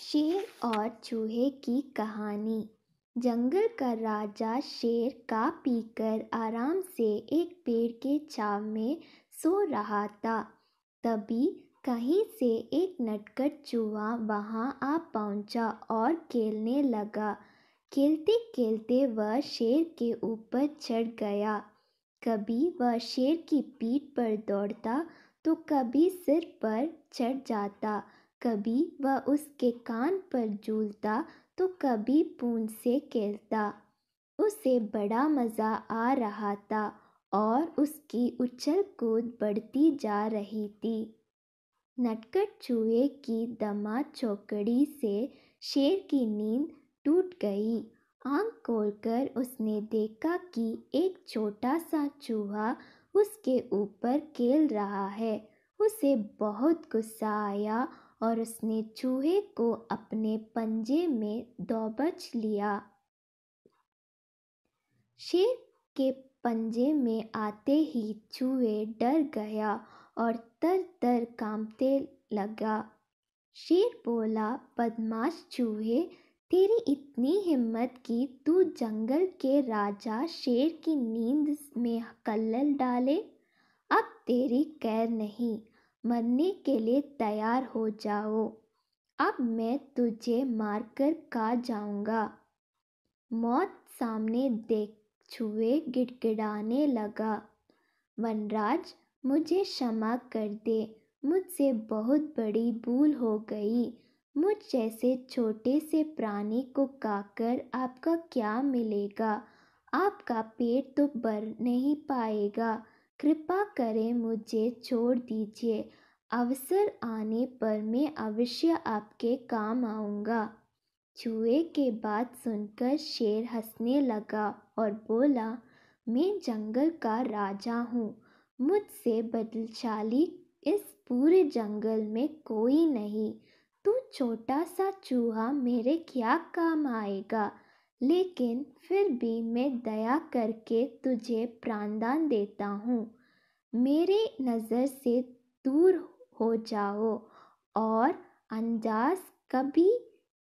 शेर और चूहे की कहानी जंगल का राजा शेर का पीकर आराम से एक पेड़ के छाव में सो रहा था तभी कहीं से एक नटकट चूहा वहाँ आ पहुँचा और खेलने लगा खेलते खेलते वह शेर के ऊपर चढ़ गया कभी वह शेर की पीठ पर दौड़ता तो कभी सिर पर चढ़ जाता कभी वह उसके कान पर झूलता तो कभी पूंछ से खेलता उसे बड़ा मज़ा आ रहा था और उसकी उछल कूद बढ़ती जा रही थी नटकट चूहे की दमा चौकड़ी से शेर की नींद टूट गई आंख खोलकर उसने देखा कि एक छोटा सा चूहा उसके ऊपर खेल रहा है उसे बहुत गुस्सा आया और उसने चूहे को अपने पंजे में दौबच लिया शेर के पंजे में आते ही चूहे डर गया और तर तर कांपते लगा शेर बोला बदमाश चूहे तेरी इतनी हिम्मत कि तू जंगल के राजा शेर की नींद में कल्लल डाले अब तेरी कैर नहीं मरने के लिए तैयार हो जाओ अब मैं तुझे मारकर खा जाऊंगा मौत सामने देख छुए गिड़गिड़ाने लगा वनराज मुझे क्षमा कर दे मुझसे बहुत बड़ी भूल हो गई मुझ जैसे छोटे से प्राणी को काकर आपका क्या मिलेगा आपका पेट तो भर नहीं पाएगा कृपा करें मुझे छोड़ दीजिए अवसर आने पर मैं अवश्य आपके काम आऊँगा चूहे के बात सुनकर शेर हंसने लगा और बोला मैं जंगल का राजा हूँ मुझसे बदलशाली इस पूरे जंगल में कोई नहीं तू छोटा सा चूहा मेरे क्या काम आएगा लेकिन फिर भी मैं दया करके तुझे प्राणदान देता हूँ मेरे नज़र से दूर हो जाओ और अंदाज कभी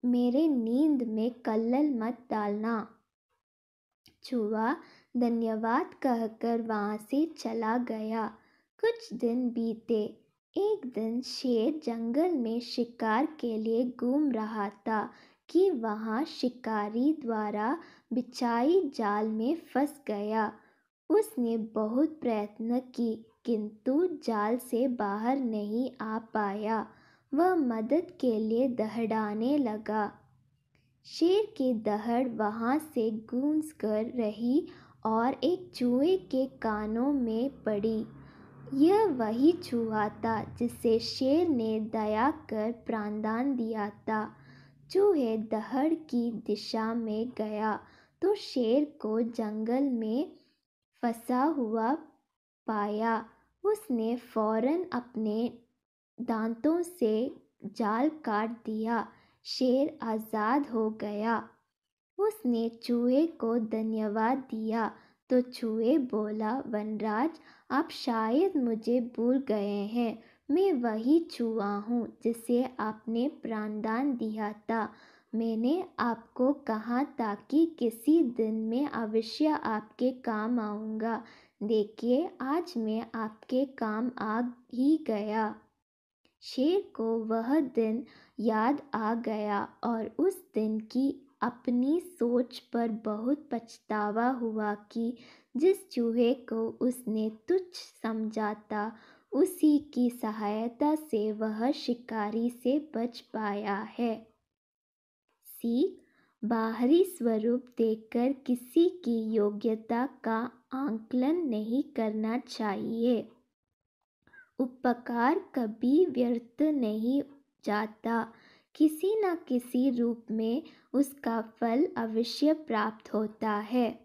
मेरे नींद में कल्लल मत डालना चूहा धन्यवाद कहकर वहाँ से चला गया कुछ दिन बीते एक दिन शेर जंगल में शिकार के लिए घूम रहा था कि वहाँ शिकारी द्वारा बिछाई जाल में फंस गया उसने बहुत प्रयत्न की किंतु जाल से बाहर नहीं आ पाया वह मदद के लिए दहड़ाने लगा शेर की दहड़ वहाँ से गूंज कर रही और एक चूहे के कानों में पड़ी यह वही चूहा था जिसे शेर ने दया कर प्राणदान दिया था चूहे दहड़ की दिशा में गया तो शेर को जंगल में फंसा हुआ पाया उसने फौरन अपने दांतों से जाल काट दिया शेर आज़ाद हो गया उसने चूहे को धन्यवाद दिया तो चूहे बोला वनराज आप शायद मुझे भूल गए हैं मैं वही चूहा हूँ जिसे आपने प्राणदान दिया था मैंने आपको कहा था कि किसी दिन में अवश्य आपके काम आऊँगा देखिए आज मैं आपके काम आ ही गया शेर को वह दिन याद आ गया और उस दिन की अपनी सोच पर बहुत पछतावा हुआ कि जिस चूहे को उसने तुच्छ समझा था उसी की सहायता से वह शिकारी से बच पाया है सीख बाहरी स्वरूप देखकर किसी की योग्यता का आंकलन नहीं करना चाहिए उपकार कभी व्यर्थ नहीं जाता किसी न किसी रूप में उसका फल अवश्य प्राप्त होता है